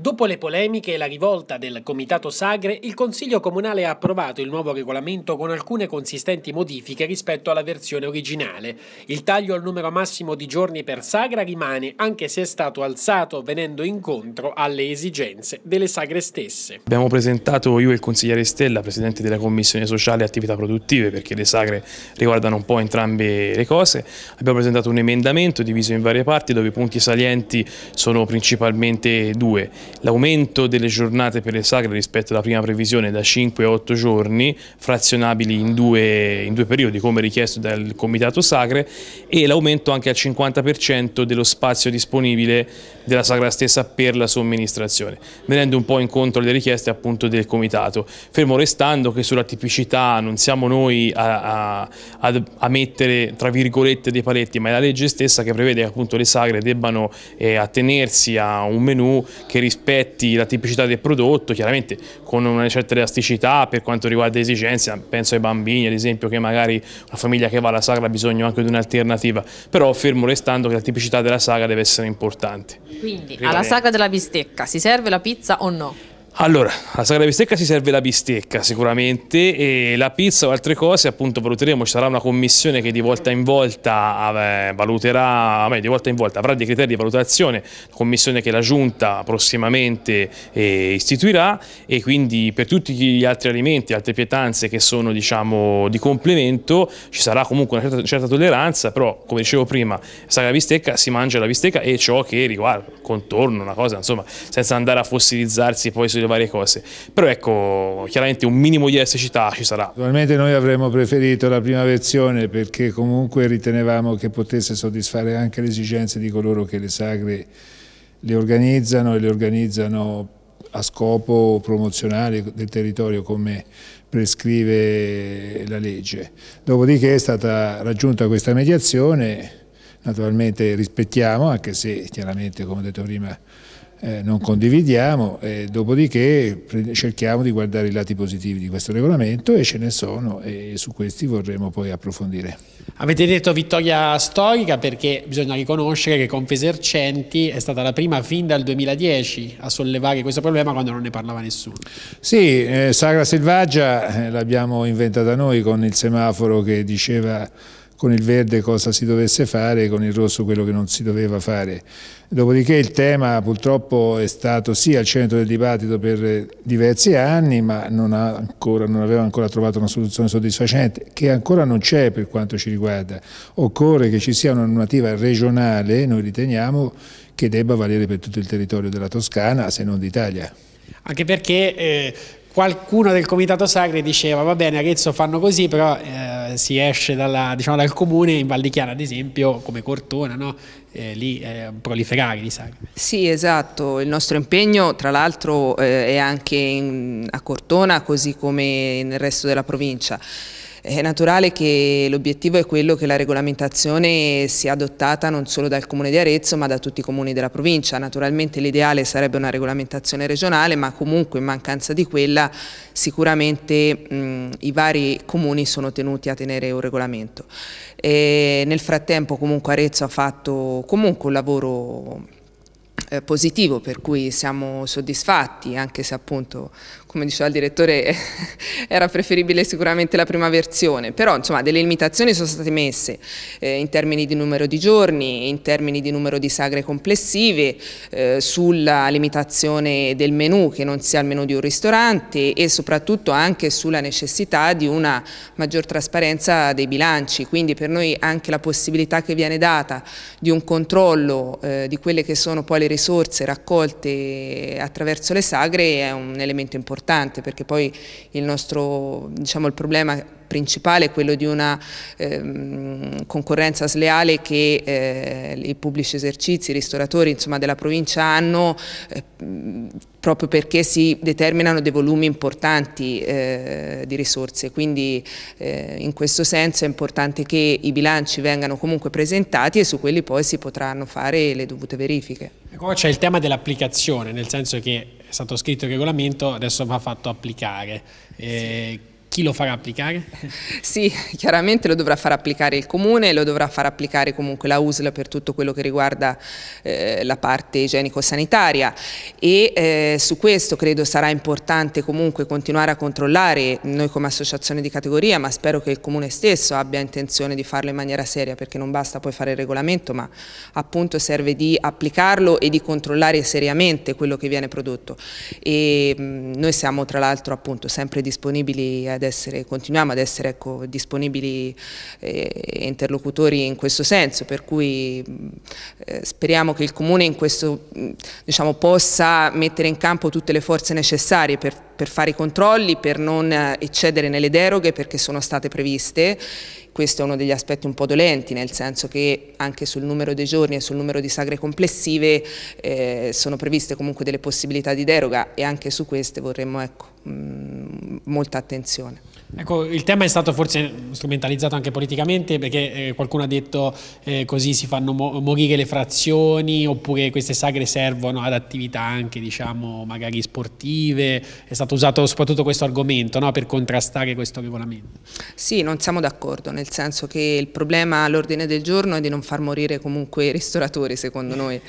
Dopo le polemiche e la rivolta del Comitato Sagre, il Consiglio Comunale ha approvato il nuovo regolamento con alcune consistenti modifiche rispetto alla versione originale. Il taglio al numero massimo di giorni per Sagra rimane, anche se è stato alzato venendo incontro alle esigenze delle Sagre stesse. Abbiamo presentato io e il consigliere Stella, presidente della Commissione Sociale e Attività Produttive, perché le Sagre riguardano un po' entrambe le cose. Abbiamo presentato un emendamento diviso in varie parti dove i punti salienti sono principalmente due L'aumento delle giornate per le sagre rispetto alla prima previsione da 5 a 8 giorni, frazionabili in due, in due periodi come richiesto dal Comitato Sagre e l'aumento anche al 50% dello spazio disponibile della sagra stessa per la somministrazione, venendo un po' incontro alle richieste appunto del Comitato. Fermo restando che sulla tipicità non siamo noi a, a, a mettere tra virgolette dei paletti, ma è la legge stessa che prevede che appunto le sagre debbano eh, attenersi a un menù che risponde rispetti la tipicità del prodotto, chiaramente con una certa elasticità per quanto riguarda le esigenze, penso ai bambini ad esempio che magari una famiglia che va alla sagra ha bisogno anche di un'alternativa, però fermo restando che la tipicità della sagra deve essere importante. Quindi alla sagra della bistecca si serve la pizza o no? Allora, la sagra bistecca si serve la bistecca sicuramente e la pizza o altre cose appunto valuteremo, ci sarà una commissione che di volta in volta eh, valuterà, beh, di volta in volta avrà dei criteri di valutazione, commissione che la giunta prossimamente eh, istituirà e quindi per tutti gli altri alimenti, altre pietanze che sono diciamo di complemento ci sarà comunque una certa, certa tolleranza, però come dicevo prima, la sagra bistecca si mangia la bistecca e ciò che riguarda contorno, una cosa insomma, senza andare a fossilizzarsi poi sulle varie cose. Però ecco, chiaramente un minimo di elasticità ci sarà. Naturalmente noi avremmo preferito la prima versione perché comunque ritenevamo che potesse soddisfare anche le esigenze di coloro che le sagre le organizzano e le organizzano a scopo promozionale del territorio come prescrive la legge. Dopodiché è stata raggiunta questa mediazione, naturalmente rispettiamo, anche se chiaramente come ho detto prima eh, non condividiamo, e dopodiché cerchiamo di guardare i lati positivi di questo regolamento e ce ne sono e su questi vorremmo poi approfondire. Avete detto vittoria storica perché bisogna riconoscere che Confesercenti è stata la prima fin dal 2010 a sollevare questo problema quando non ne parlava nessuno. Sì, eh, Sagra Selvaggia eh, l'abbiamo inventata noi con il semaforo che diceva con il verde cosa si dovesse fare, con il rosso quello che non si doveva fare. Dopodiché il tema purtroppo è stato sì al centro del dibattito per diversi anni, ma non, ancora, non aveva ancora trovato una soluzione soddisfacente, che ancora non c'è per quanto ci riguarda. Occorre che ci sia una normativa regionale, noi riteniamo, che debba valere per tutto il territorio della Toscana, se non d'Italia. Anche perché eh, qualcuno del comitato Sagre diceva va bene Arezzo fanno così però eh, si esce dalla, diciamo, dal comune in Val di Chiara ad esempio come Cortona no? Eh, lì eh, proliferare di sagre. Sì esatto, il nostro impegno tra l'altro eh, è anche in, a Cortona così come nel resto della provincia è naturale che l'obiettivo è quello che la regolamentazione sia adottata non solo dal Comune di Arezzo ma da tutti i comuni della provincia. Naturalmente l'ideale sarebbe una regolamentazione regionale ma comunque in mancanza di quella sicuramente mh, i vari comuni sono tenuti a tenere un regolamento. E nel frattempo comunque Arezzo ha fatto comunque un lavoro eh, positivo per cui siamo soddisfatti anche se appunto come diceva il direttore era preferibile sicuramente la prima versione, però insomma delle limitazioni sono state messe eh, in termini di numero di giorni, in termini di numero di sagre complessive, eh, sulla limitazione del menù che non sia il menù di un ristorante e soprattutto anche sulla necessità di una maggior trasparenza dei bilanci, quindi per noi anche la possibilità che viene data di un controllo eh, di quelle che sono poi le risorse raccolte attraverso le sagre è un elemento importante importante perché poi il nostro diciamo, il problema principale è quello di una ehm, concorrenza sleale che eh, i pubblici esercizi, i ristoratori insomma, della provincia hanno eh, proprio perché si determinano dei volumi importanti eh, di risorse. Quindi eh, in questo senso è importante che i bilanci vengano comunque presentati e su quelli poi si potranno fare le dovute verifiche. Ecco, c'è il tema dell'applicazione, nel senso che è stato scritto il regolamento, adesso va fatto applicare. Sì chi lo farà applicare? Sì, chiaramente lo dovrà far applicare il Comune, lo dovrà far applicare comunque la USL per tutto quello che riguarda eh, la parte igienico-sanitaria e eh, su questo credo sarà importante comunque continuare a controllare noi come associazione di categoria ma spero che il Comune stesso abbia intenzione di farlo in maniera seria perché non basta poi fare il regolamento ma appunto serve di applicarlo e di controllare seriamente quello che viene prodotto e mh, mm, noi siamo tra l'altro appunto sempre disponibili ad essere, continuiamo ad essere ecco, disponibili e eh, interlocutori in questo senso, per cui eh, speriamo che il Comune in questo, diciamo, possa mettere in campo tutte le forze necessarie per, per fare i controlli, per non eh, eccedere nelle deroghe perché sono state previste questo è uno degli aspetti un po' dolenti, nel senso che anche sul numero dei giorni e sul numero di sagre complessive eh, sono previste comunque delle possibilità di deroga e anche su queste vorremmo ecco, molta attenzione. Ecco, il tema è stato forse strumentalizzato anche politicamente perché eh, qualcuno ha detto eh, così si fanno mo morire le frazioni oppure queste sagre servono ad attività anche diciamo magari sportive, è stato usato soprattutto questo argomento no, per contrastare questo regolamento. Sì, non siamo d'accordo, nel senso che il problema all'ordine del giorno è di non far morire comunque i ristoratori secondo noi,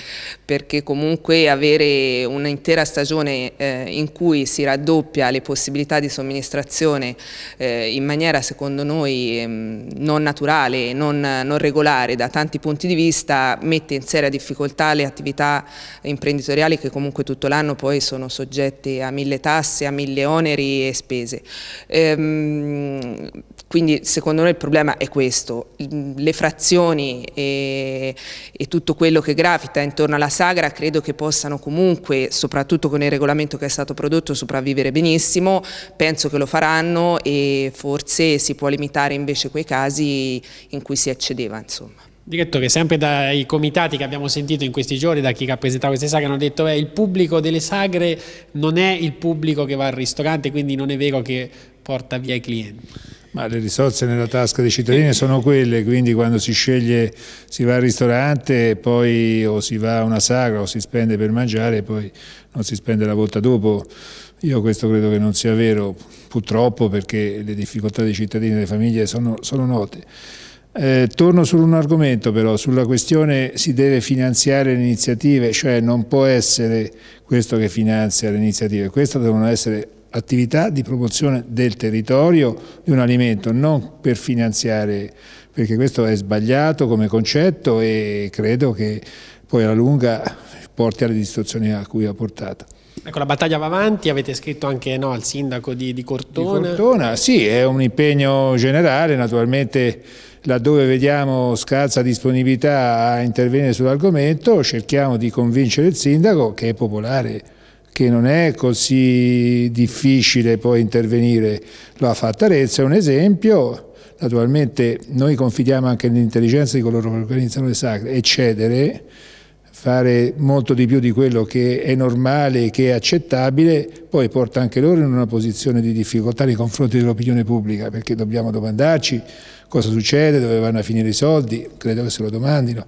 perché comunque avere un'intera stagione eh, in cui si raddoppia le possibilità di somministrazione eh, in maniera secondo noi ehm, non naturale, non, non regolare da tanti punti di vista, mette in seria difficoltà le attività imprenditoriali che comunque tutto l'anno poi sono soggette a mille tasse, a mille oneri e spese. Ehm, quindi secondo noi il problema è questo, le frazioni e, e, tutto quello che gravita intorno alla sagra credo che possano comunque, soprattutto con il regolamento che è stato prodotto, sopravvivere benissimo, penso che lo faranno e forse si può limitare invece quei casi in cui si eccedeva. Insomma. che sempre dai comitati che abbiamo sentito in questi giorni, da chi rappresentava queste sagre, hanno detto che eh, il pubblico delle sagre non è il pubblico che va al ristorante, quindi non è vero che porta via i clienti. Ma le risorse nella tasca dei cittadini sono quelle, quindi quando si sceglie, si va al ristorante poi, o si va a una sagra o si spende per mangiare e poi non si spende la volta dopo. Io questo credo che non sia vero, purtroppo, perché le difficoltà dei cittadini e delle famiglie sono, sono note. Eh, torno su un argomento però, sulla questione si deve finanziare le iniziative, cioè non può essere questo che finanzia le iniziative, queste devono essere attività di promozione del territorio di un alimento, non per finanziare, perché questo è sbagliato come concetto e credo che poi alla lunga porti alle distruzioni a cui ha portato. Ecco, la battaglia va avanti, avete scritto anche no, al sindaco di, di, Cortona. Di Cortona, sì, è un impegno generale, naturalmente laddove vediamo scarsa disponibilità a intervenire sull'argomento cerchiamo di convincere il sindaco che è popolare che non è così difficile poi intervenire, lo ha fatto Arezzo, è un esempio, naturalmente noi confidiamo anche nell'intelligenza di coloro che organizzano le sacre, eccedere, fare molto di più di quello che è normale, che è accettabile, poi porta anche loro in una posizione di difficoltà nei confronti dell'opinione pubblica, perché dobbiamo domandarci cosa succede, dove vanno a finire i soldi, credo che se lo domandino.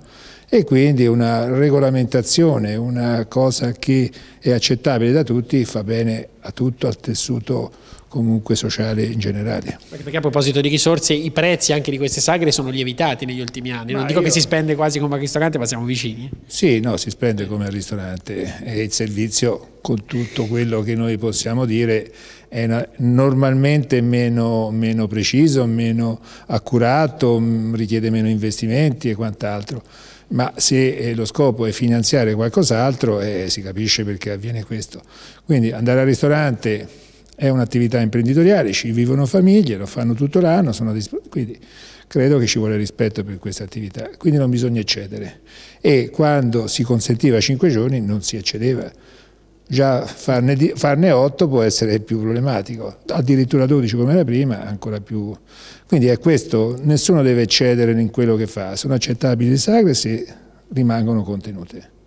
E quindi una regolamentazione, una cosa che è accettabile da tutti, fa bene a tutto, al tessuto comunque sociale in generale. Perché a proposito di risorse, i prezzi anche di queste sagre sono lievitati negli ultimi anni, non ma dico io... che si spende quasi come al ristorante, ma siamo vicini. Sì, no, si spende come al ristorante e il servizio con tutto quello che noi possiamo dire è normalmente meno, meno preciso, meno accurato, richiede meno investimenti e quant'altro ma se eh, lo scopo è finanziare qualcos'altro eh, si capisce perché avviene questo. Quindi andare al ristorante è un'attività imprenditoriale, ci vivono famiglie, lo fanno tutto l'anno, quindi credo che ci vuole rispetto per questa attività, quindi non bisogna eccedere. E quando si consentiva 5 giorni non si eccedeva, già farne, farne 8 può essere più problematico, addirittura 12 come era prima ancora più... Quindi è questo, nessuno deve eccedere in quello che fa, sono accettabili le sagre se rimangono contenute.